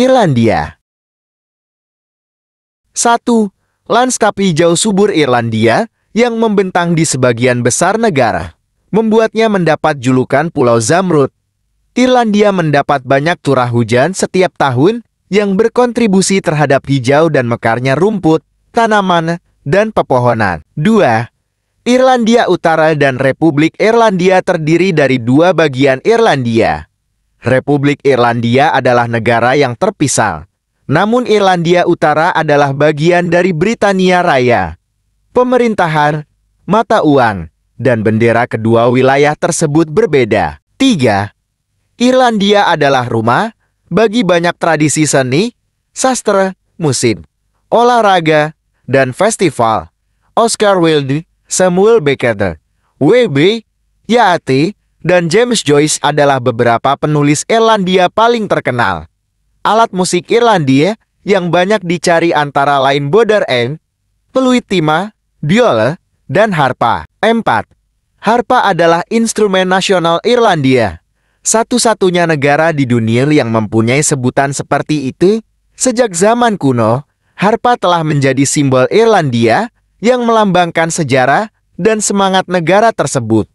Irlandia 1. Lanskap hijau subur Irlandia yang membentang di sebagian besar negara membuatnya mendapat julukan Pulau Zamrud. Irlandia mendapat banyak curah hujan setiap tahun yang berkontribusi terhadap hijau dan mekarnya rumput, tanaman, dan pepohonan. 2. Irlandia Utara dan Republik Irlandia terdiri dari dua bagian Irlandia. Republik Irlandia adalah negara yang terpisah. Namun Irlandia Utara adalah bagian dari Britania Raya. Pemerintahan, mata uang, dan bendera kedua wilayah tersebut berbeda. 3. Irlandia adalah rumah bagi banyak tradisi seni, sastra, musik, olahraga, dan festival. Oscar Wilde, Samuel Beckett, W.B. Yaati, dan James Joyce adalah beberapa penulis Irlandia paling terkenal. Alat musik Irlandia yang banyak dicari antara lain border end, peluit timah, biola, dan harpa. 4. Harpa adalah instrumen nasional Irlandia. Satu-satunya negara di dunia yang mempunyai sebutan seperti itu, sejak zaman kuno, harpa telah menjadi simbol Irlandia yang melambangkan sejarah dan semangat negara tersebut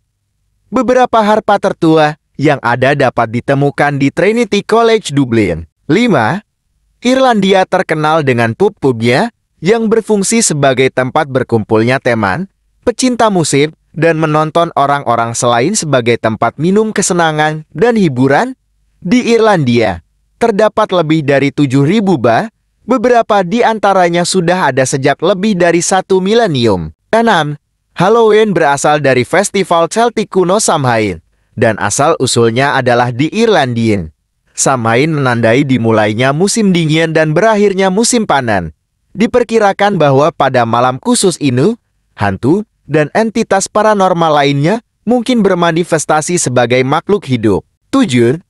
beberapa harpa tertua yang ada dapat ditemukan di Trinity College Dublin. 5. Irlandia terkenal dengan pub-pubnya yang berfungsi sebagai tempat berkumpulnya teman, pecinta musik, dan menonton orang-orang selain sebagai tempat minum kesenangan dan hiburan. Di Irlandia, terdapat lebih dari 7.000 bar, beberapa di antaranya sudah ada sejak lebih dari satu milenium. 6. Halloween berasal dari festival Celtic kuno Samhain, dan asal-usulnya adalah di Irlandia. Samhain menandai dimulainya musim dingin dan berakhirnya musim panen. Diperkirakan bahwa pada malam khusus ini, hantu, dan entitas paranormal lainnya mungkin bermanifestasi sebagai makhluk hidup. 7.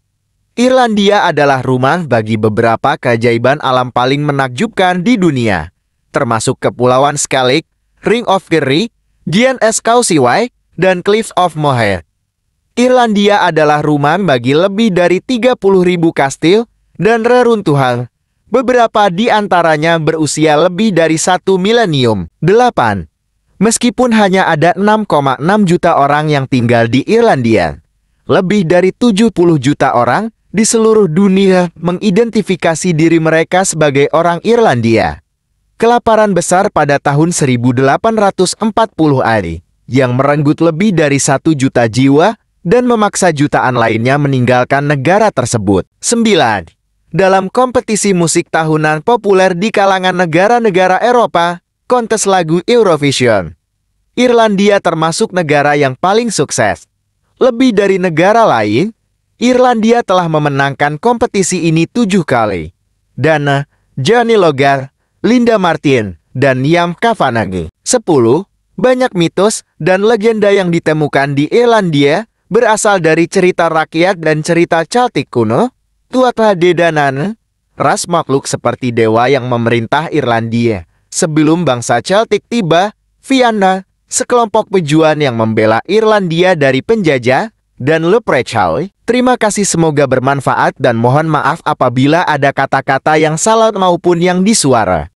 Irlandia adalah rumah bagi beberapa keajaiban alam paling menakjubkan di dunia, termasuk Kepulauan Skellig, Ring of Kerry, Gian Eskausiwai, dan Cliffs of Moher. Irlandia adalah rumah bagi lebih dari ribu kastil dan reruntuhan. Beberapa di antaranya berusia lebih dari satu milenium. 8. Meskipun hanya ada 6,6 juta orang yang tinggal di Irlandia, lebih dari 70 juta orang di seluruh dunia mengidentifikasi diri mereka sebagai orang Irlandia kelaparan besar pada tahun 1840 Ali, yang merenggut lebih dari satu juta jiwa dan memaksa jutaan lainnya meninggalkan negara tersebut. 9. Dalam kompetisi musik tahunan populer di kalangan negara-negara Eropa, kontes lagu Eurovision. Irlandia termasuk negara yang paling sukses. Lebih dari negara lain, Irlandia telah memenangkan kompetisi ini tujuh kali. Dana, Johnny Logar, Linda Martin, dan Yam Kavanagh. 10. Banyak mitos dan legenda yang ditemukan di Irlandia berasal dari cerita rakyat dan cerita Celtic kuno, Tuatla dedanan, ras makhluk seperti dewa yang memerintah Irlandia. Sebelum bangsa Celtic tiba, Fianna, sekelompok pejuan yang membela Irlandia dari penjajah, dan Leprechaun. Terima kasih semoga bermanfaat dan mohon maaf apabila ada kata-kata yang salah maupun yang disuara.